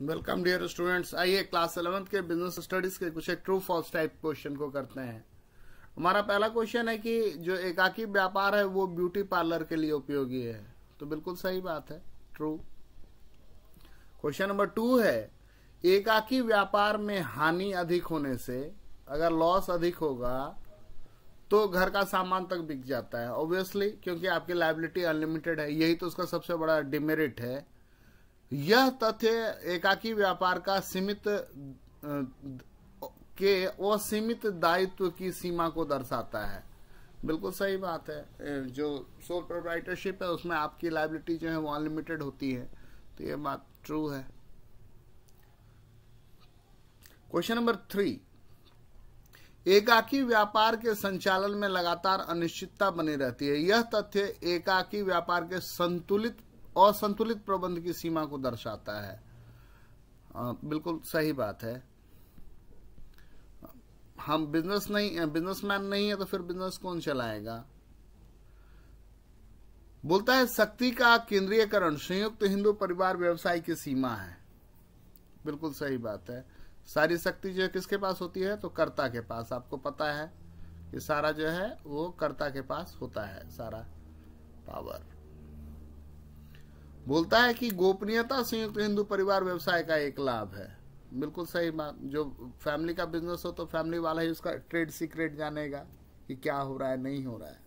welcome dear students आइए class eleventh के business studies के कुछ एक ट्रू फॉल्स टाइप क्वेश्चन को करते हैं हमारा पहला क्वेश्चन है कि जो एकाकी व्यापार है वो ब्यूटी पार्लर के लिए उपयोगी है तो बिल्कुल सही बात है ट्रू क्वेश्चन नंबर टू है एकाकी व्यापार में हानि अधिक होने से अगर लॉस अधिक होगा तो घर का सामान तक बिक जाता है ऑब्वियसली क्योंकि आपकी लाइबिलिटी अनलिमिटेड है यही तो उसका सबसे बड़ा डिमेरिट है यह तथ्य एकाकी व्यापार का सीमित के असीमित दायित्व की सीमा को दर्शाता है बिल्कुल सही बात है जो सोल प्रोप्राइटरशिप है उसमें आपकी लाइबिलिटी जो है वो अनलिमिटेड होती है तो ये बात ट्रू है क्वेश्चन नंबर थ्री एकाकी व्यापार के संचालन में लगातार अनिश्चितता बनी रहती है यह तथ्य एकाकी व्यापार के संतुलित असंतुलित प्रबंध की सीमा को दर्शाता है आ, बिल्कुल सही बात है हम बिजनेस नहीं बिजनेसमैन नहीं है तो फिर बिजनेस कौन चलाएगा बोलता है शक्ति का केंद्रीयकरण संयुक्त तो हिंदू परिवार व्यवसाय की सीमा है बिल्कुल सही बात है सारी शक्ति जो है किसके पास होती है तो कर्ता के पास आपको पता है कि सारा जो है वो कर्ता के पास होता है सारा पावर बोलता है कि गोपनीयता संयुक्त हिंदू परिवार व्यवसाय का एक लाभ है बिल्कुल सही बात जो फैमिली का बिजनेस हो तो फैमिली वाला ही उसका ट्रेड सीक्रेट जानेगा कि क्या हो रहा है नहीं हो रहा है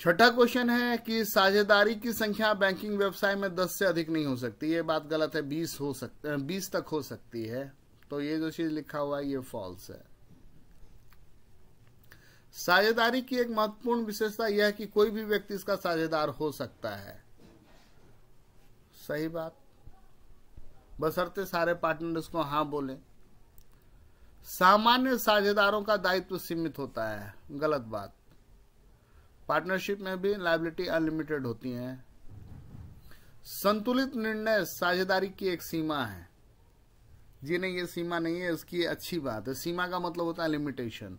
छठा क्वेश्चन है कि साझेदारी की संख्या बैंकिंग व्यवसाय में 10 से अधिक नहीं हो सकती ये बात गलत है 20 हो सकती 20 तक हो सकती है तो ये जो चीज लिखा हुआ है ये फॉल्स है साझेदारी की एक महत्वपूर्ण विशेषता यह है कि कोई भी व्यक्ति इसका साझेदार हो सकता है सही बात बसरते सारे पार्टनर इसको हाँ बोले सामान्य साझेदारों का दायित्व सीमित होता है गलत बात पार्टनरशिप में भी लाइबिलिटी अनलिमिटेड होती है संतुलित निर्णय साझेदारी की एक सीमा है जी नहीं ये सीमा नहीं है इसकी अच्छी बात है सीमा का मतलब होता है लिमिटेशन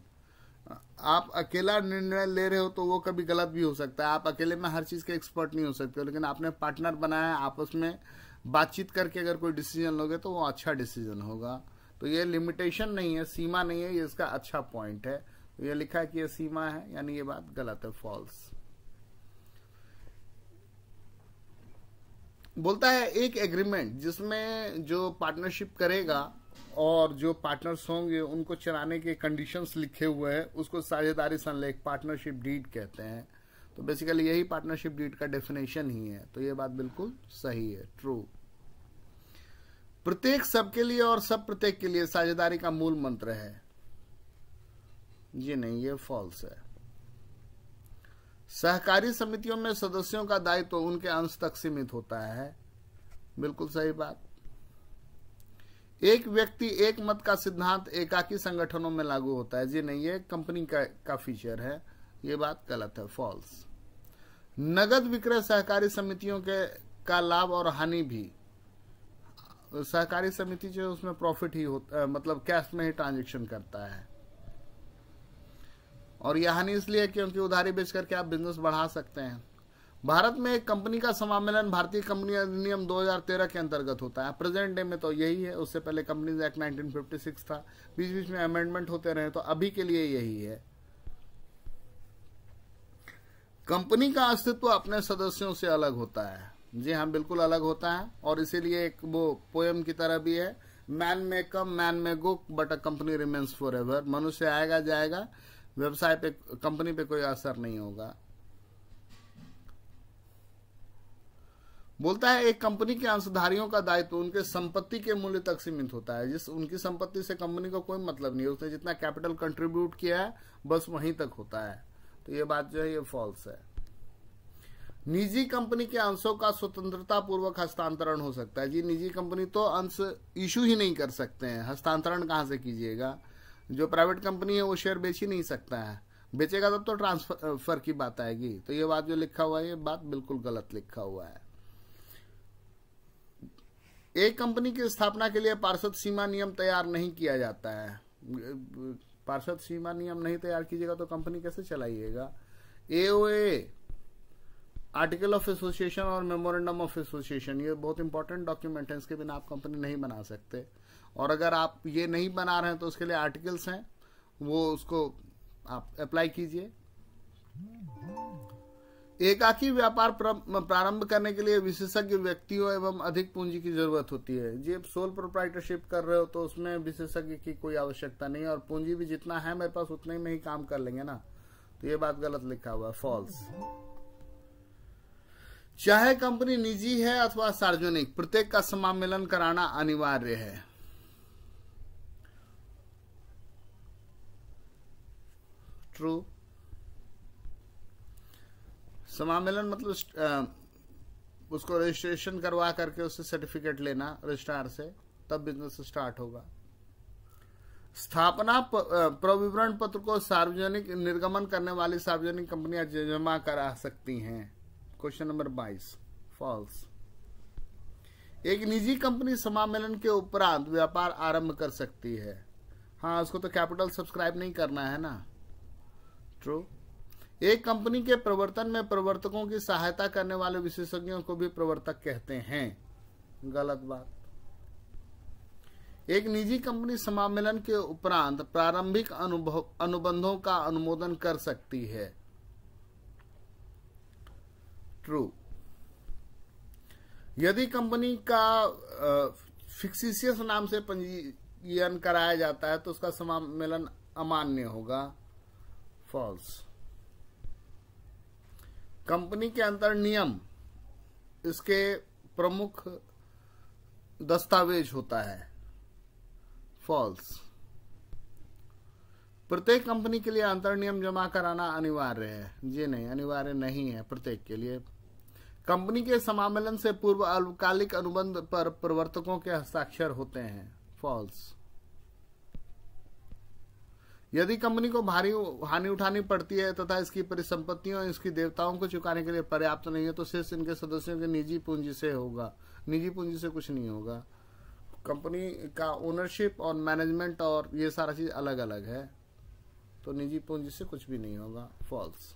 आप अकेला निर्णय ले रहे हो तो वो कभी गलत भी हो सकता है आप अकेले में हर चीज़ के एक्सपर्ट नहीं हो सकते हो लेकिन आपने पार्टनर बनाया आपस में बातचीत करके अगर कोई डिसीजन लोगे तो वो अच्छा डिसीजन होगा तो ये लिमिटेशन नहीं है सीमा नहीं है ये इसका अच्छा पॉइंट है तो ये लिखा है कि ये सीमा है यानी ये बात गलत है फॉल्स बोलता है एक एग्रीमेंट जिसमें जो पार्टनरशिप करेगा और जो पार्टनर्स होंगे उनको चलाने के कंडीशंस लिखे हुए हैं उसको साझेदारी संलेख पार्टनरशिप डीड कहते हैं तो बेसिकली यही पार्टनरशिप डीड का डेफिनेशन ही है तो ये बात बिल्कुल सही है ट्रू प्रत्येक सबके लिए और सब प्रत्येक के लिए साझेदारी का मूल मंत्र है जी नहीं ये फॉल्स है सहकारी समितियों में सदस्यों का दायित्व तो उनके अंश तक सीमित होता है बिल्कुल सही बात एक व्यक्ति एक मत का सिद्धांत एकाकी संगठनों में लागू होता है जी नहीं ये कंपनी का का फीचर है ये बात गलत है फॉल्स नगद विक्रय सहकारी समितियों के का लाभ और हानि भी सहकारी समिति जो है उसमें प्रॉफिट ही होता मतलब कैश में ही ट्रांजेक्शन करता है और यह हानि इसलिए क्योंकि उधारी बेच करके आप बिजनेस बढ़ा सकते हैं भारत में एक कंपनी का समामेलन भारतीय कंपनी अधिनियम 2013 के अंतर्गत होता है प्रेजेंट डे में तो यही है उससे पहले कंपनीज एक्ट 1956 था बीच बीच में अमेंडमेंट होते रहे तो अभी के लिए यही है कंपनी का अस्तित्व अपने सदस्यों से अलग होता है जी हाँ बिल्कुल अलग होता है और इसीलिए एक वो पोएम की तरह भी है man may come man may go but a company remains forever मनुष्य आएगा जाएगा व्यवसाय पे कंपनी पे कोई असर नहीं होगा बोलता है एक कंपनी के अंशधारियों का दायित्व उनके संपत्ति के मूल्य तक सीमित होता है जिस उनकी संपत्ति से कंपनी का को कोई मतलब नहीं है उसने जितना कैपिटल कंट्रीब्यूट किया है बस वहीं तक होता है तो ये बात जो है ये फॉल्स है निजी कंपनी के अंशों का स्वतंत्रता पूर्वक हस्तांतरण हो सकता है जी निजी कंपनी तो अंश इशू ही नहीं कर सकते हैं हस्तांतरण कहाँ से कीजिएगा जो प्राइवेट कंपनी है वो शेयर बेच ही नहीं सकता है बेचेगा तब तो ट्रांसफर की बात आएगी तो ये बात जो लिखा हुआ है ये बात बिल्कुल गलत लिखा हुआ है एक कंपनी की स्थापना के लिए पार्षद सीमा नियम तैयार नहीं किया जाता है पार्षद सीमा नियम नहीं तैयार कीजिएगा तो कंपनी कैसे चलाइएगा एओए आर्टिकल ऑफ एसोसिएशन और मेमोरेंडम ऑफ एसोसिएशन ये बहुत इंपॉर्टेंट डॉक्यूमेंट है इसके बिना आप कंपनी नहीं बना सकते और अगर आप ये नहीं बना रहे हैं तो उसके लिए आर्टिकल्स हैं वो उसको आप अप्लाई कीजिए एकाकी व्यापार प्रारंभ करने के लिए विशेषज्ञ व्यक्तियों एवं अधिक पूंजी की जरूरत होती है जी सोल प्रोप्राइटरशिप कर रहे हो तो उसमें विशेषज्ञ की कोई आवश्यकता नहीं है और पूंजी भी जितना है मेरे पास उतने में ही काम कर लेंगे ना तो ये बात गलत लिखा हुआ है फॉल्स चाहे कंपनी निजी है अथवा सार्वजनिक प्रत्येक का समामेलन कराना अनिवार्य है ट्रू समामेलन मतलब उसको रजिस्ट्रेशन करवा करके उससे सर्टिफिकेट लेना रजिस्ट्रार से तब बिजनेस स्टार्ट होगा स्थापना प्रविवरण पत्र को सार्वजनिक निर्गमन करने वाली सार्वजनिक कंपनियां जमा करा सकती हैं क्वेश्चन नंबर बाईस फॉल्स एक निजी कंपनी समामेलन के उपरांत व्यापार आरंभ कर सकती है हाँ उसको तो कैपिटल सब्सक्राइब नहीं करना है ना ट्रू एक कंपनी के प्रवर्तन में प्रवर्तकों की सहायता करने वाले विशेषज्ञों को भी प्रवर्तक कहते हैं गलत बात एक निजी कंपनी समामेलन के उपरांत प्रारंभिक अनुभव अनुबंधों का अनुमोदन कर सकती है ट्रू यदि कंपनी का फिक्सिशियस नाम से पंजीयन कराया जाता है तो उसका समामेलन अमान्य होगा फॉल्स कंपनी के अंदर नियम इसके प्रमुख दस्तावेज होता है फॉल्स प्रत्येक कंपनी के लिए अंतर नियम जमा कराना अनिवार्य है जी नहीं अनिवार्य नहीं है प्रत्येक के लिए कंपनी के समामेलन से पूर्व अल्पकालिक अनुबंध पर प्रवर्तकों के हस्ताक्षर होते हैं फॉल्स यदि कंपनी को भारी हानि उठानी पड़ती है तथा इसकी परिसंपत्तियों इसकी देवताओं को चुकाने के लिए पर्याप्त नहीं है तो शेष इनके सदस्यों के निजी पूंजी से होगा निजी पूंजी से कुछ नहीं होगा कंपनी का ओनरशिप और मैनेजमेंट और ये सारा चीज अलग अलग है तो निजी पूंजी से कुछ भी नहीं होगा फॉल्स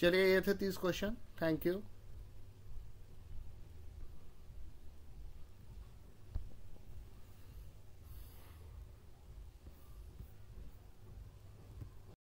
चलिए ये थे तीस क्वेश्चन थैंक यू